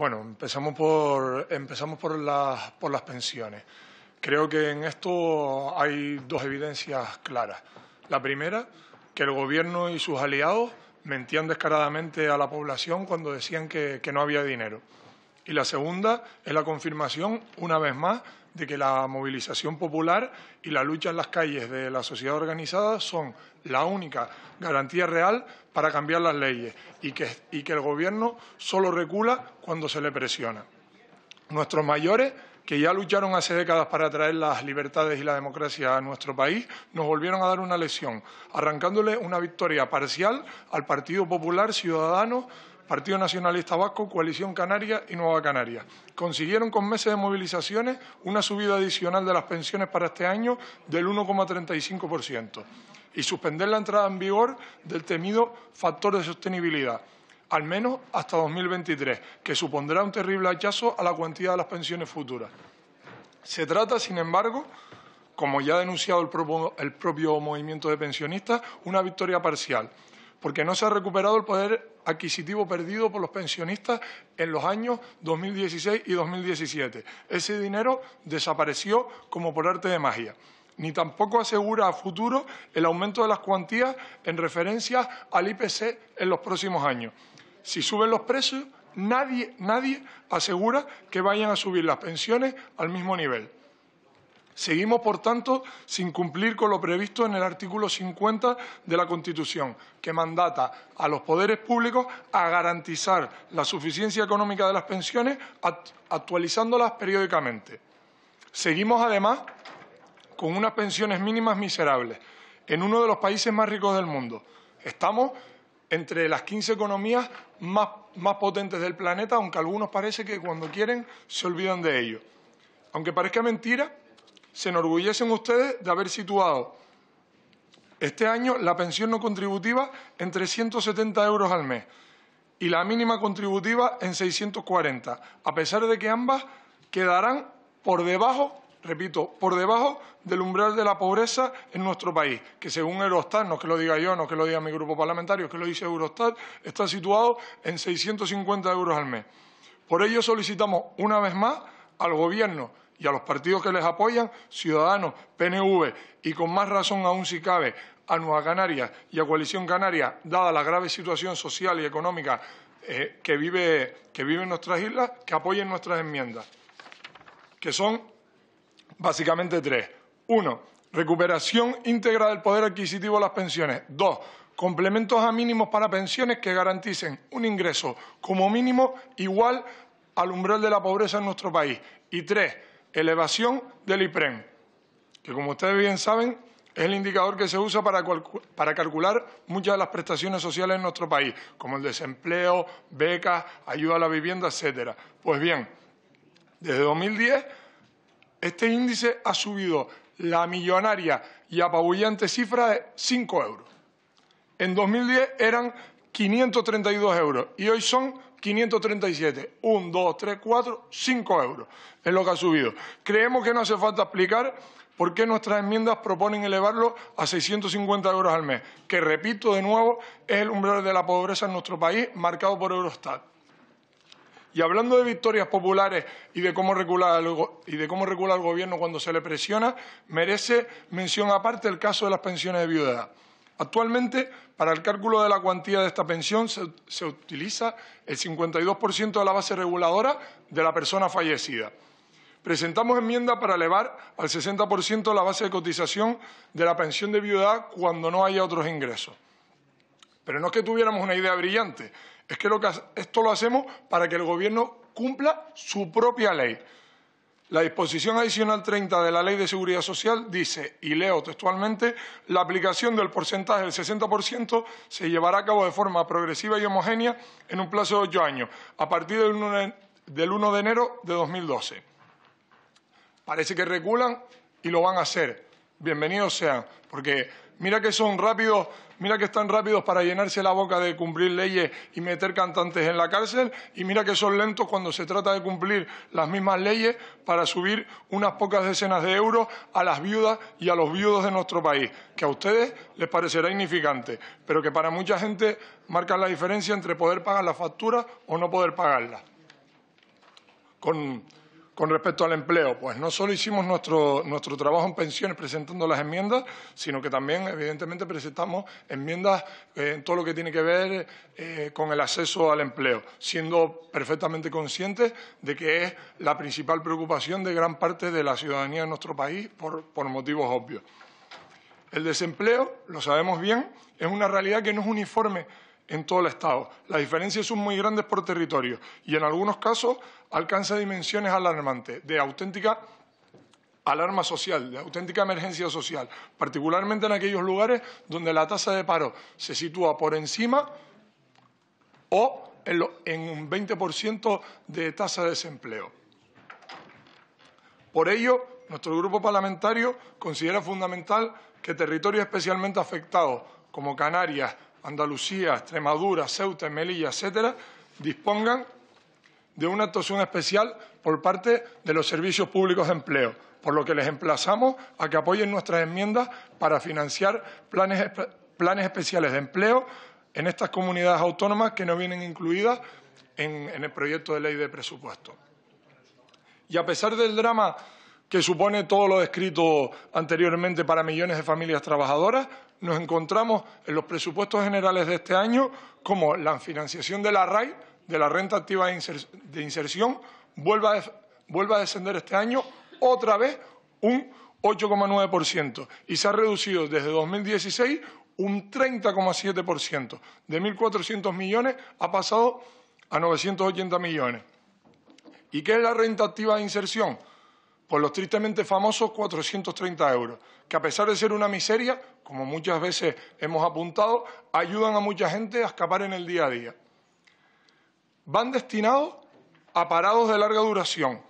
Bueno, empezamos por, empezamos por, las, por las pensiones. Creo que en esto hay dos evidencias claras. La primera, que el Gobierno y sus aliados mentían descaradamente a la población cuando decían que, que no había dinero. Y la segunda es la confirmación, una vez más, de que la movilización popular y la lucha en las calles de la sociedad organizada son la única garantía real para cambiar las leyes y que, el Gobierno solo recula cuando se le presiona. Nuestros mayores que ya lucharon hace décadas para traer las libertades y la democracia a nuestro país, nos volvieron a dar una lección, arrancándole una victoria parcial al Partido Popular Ciudadano Partido Nacionalista Vasco, Coalición Canaria y Nueva Canaria. Consiguieron con meses de movilizaciones una subida adicional de las pensiones para este año del 1,35% y suspender la entrada en vigor del temido factor de sostenibilidad al menos hasta 2023, que supondrá un terrible hachazo a la cuantía de las pensiones futuras. Se trata, sin embargo, como ya ha denunciado el el propio movimiento de pensionistas, una victoria parcial porque no se ha recuperado el poder adquisitivo perdido por los pensionistas en los años 2016 y 2017. Ese dinero desapareció como por arte de magia ni tampoco asegura a futuro el aumento de las cuantías en referencia al IPC en los próximos años. Si suben los precios, nadie, nadie asegura que vayan a subir las pensiones al mismo nivel. Seguimos, por tanto, sin cumplir con lo previsto en el artículo 50 de la Constitución, que mandata a los poderes públicos a garantizar la suficiencia económica de las pensiones actualizándolas periódicamente. Seguimos, además, con unas pensiones mínimas miserables en uno de los países más ricos del mundo. Estamos entre las 15 economías más, más, potentes del planeta, aunque algunos parece que cuando quieren se olvidan de ello. Aunque parezca mentira, se enorgullecen ustedes de haber situado este año la pensión no contributiva en 370 euros al mes y la mínima contributiva en 640, a pesar de que ambas quedarán por debajo, repito, por debajo del umbral de la pobreza en nuestro país, que según Eurostat, no es que lo diga yo, no es que lo diga mi grupo parlamentario, que lo dice Eurostat, está situado en 650 euros al mes. Por ello solicitamos una vez más al Gobierno y a los partidos que les apoyan, Ciudadanos, PNV y con más razón aún si cabe a Nueva Canarias y a Coalición Canaria, dada la grave situación social y económica eh, que, vive, que viven nuestras islas, que apoyen nuestras enmiendas, que son básicamente tres. Uno, recuperación íntegra del poder adquisitivo de las pensiones. Dos, complementos a mínimos para pensiones que garanticen un ingreso como mínimo igual al umbral de la pobreza en nuestro país. Y tres, elevación del IPREM, que como ustedes bien saben es el indicador que se usa para, para, calcular muchas de las prestaciones sociales en nuestro país, como el desempleo, becas, ayuda a la vivienda, etcétera. Pues bien, desde 2010 este índice ha subido la millonaria y apabullante cifra de 5 euros. En 2010 eran 532 euros y hoy son 537, 1, 2, 3, 4, 5 euros es lo que ha subido. Creemos que no hace falta explicar por qué nuestras enmiendas proponen elevarlo a 650 euros al mes, que repito de nuevo, es el umbral de la pobreza en nuestro país marcado por Eurostat. Y hablando de victorias populares y de cómo regular y de cómo regula el Gobierno cuando se le presiona, merece mención aparte el caso de las pensiones de viudedad. Actualmente, para el cálculo de la cuantía de esta pensión se, utiliza el 52% de la base reguladora de la persona fallecida. Presentamos enmienda para elevar al 60% la base de cotización de la pensión de viudedad cuando no haya otros ingresos. Pero no es que tuviéramos una idea brillante, es que esto lo hacemos para que el Gobierno cumpla su propia ley. La disposición adicional 30 de la Ley de Seguridad Social dice, y leo textualmente, la aplicación del porcentaje del 60% se llevará a cabo de forma progresiva y homogénea en un plazo de ocho años, a partir del 1 de, de enero de 2012. Parece que reculan y lo van a hacer. Bienvenidos sean, porque mira que son rápidos, mira que están rápidos para llenarse la boca de cumplir leyes y meter cantantes en la cárcel, y mira que son lentos cuando se trata de cumplir las mismas leyes para subir unas pocas decenas de euros a las viudas y a los viudos de nuestro país, que a ustedes les parecerá insignificante, pero que para mucha gente marca la diferencia entre poder pagar la factura o no poder pagarla. Con con respecto al empleo, pues no solo hicimos nuestro, trabajo en pensiones presentando las enmiendas, sino que también, evidentemente, presentamos enmiendas eh, en todo lo que tiene que ver eh, con el acceso al empleo, siendo perfectamente conscientes de que es la principal preocupación de gran parte de la ciudadanía de nuestro país por motivos obvios. El desempleo, lo sabemos bien, es una realidad que no es uniforme en todo el Estado. Las diferencias son muy grandes por territorio y en algunos casos alcanza dimensiones alarmantes de auténtica alarma social, de auténtica emergencia social, particularmente en aquellos lugares donde la tasa de paro se sitúa por encima o en, un 20% de tasa de desempleo. Por ello, nuestro grupo parlamentario considera fundamental que territorios especialmente afectados, como Canarias, Andalucía, Extremadura, Ceuta, Melilla, etcétera, dispongan de una actuación especial por parte de los servicios públicos de empleo, por lo que les emplazamos a que apoyen nuestras enmiendas para financiar planes, especiales de empleo en estas comunidades autónomas que no vienen incluidas en, en el proyecto de ley de presupuesto. Y a pesar del drama que supone todo lo descrito anteriormente para millones de familias trabajadoras, nos encontramos en los presupuestos generales de este año como la financiación de la RAI, de la renta activa de, inserción vuelve a, a descender este año otra vez un 8,9% y se ha reducido desde 2016 un 30,7%. De 1.400 millones ha pasado a 980 millones. ¿Y qué es la renta activa de inserción? Por los tristemente famosos 430 euros, que a pesar de ser una miseria, como muchas veces hemos apuntado, ayudan a mucha gente a escapar en el día a día van destinados a parados de larga duración,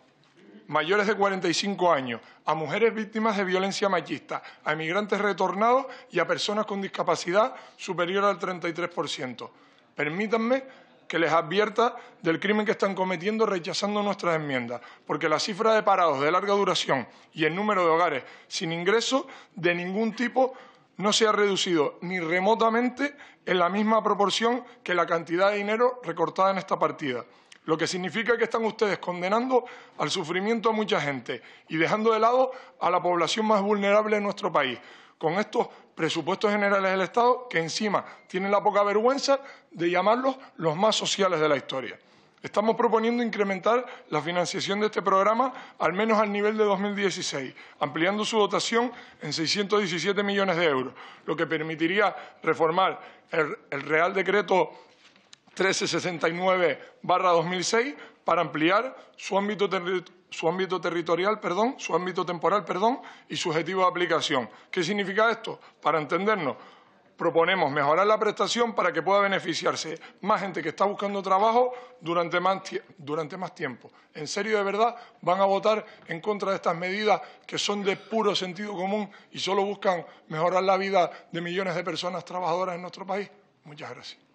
mayores de 45 años, a mujeres víctimas de violencia machista, a emigrantes retornados y a personas con discapacidad superior al 33%. Permítanme que les advierta del crimen que están cometiendo rechazando nuestras enmiendas, porque la cifra de parados de larga duración y el número de hogares sin ingreso de ningún tipo no se ha reducido ni remotamente en la misma proporción que la cantidad de dinero recortada en esta partida. Lo que significa que están ustedes condenando al sufrimiento a mucha gente y dejando de lado a la población más vulnerable de nuestro país, con estos presupuestos generales del Estado que encima tienen la poca vergüenza de llamarlos los más sociales de la historia. Estamos proponiendo incrementar la financiación de este programa al menos al nivel de 2016, ampliando su dotación en 617 millones de euros, lo que permitiría reformar el, Real Decreto 1369-2006 para ampliar su ámbito, su ámbito territorial, perdón, su ámbito temporal, perdón, y su objetivo de aplicación. ¿Qué significa esto? Para entendernos, proponemos mejorar la prestación para que pueda beneficiarse más gente que está buscando trabajo durante más, tiempo. En serio, de verdad, van a votar en contra de estas medidas que son de puro sentido común y solo buscan mejorar la vida de millones de personas trabajadoras en nuestro país. Muchas gracias.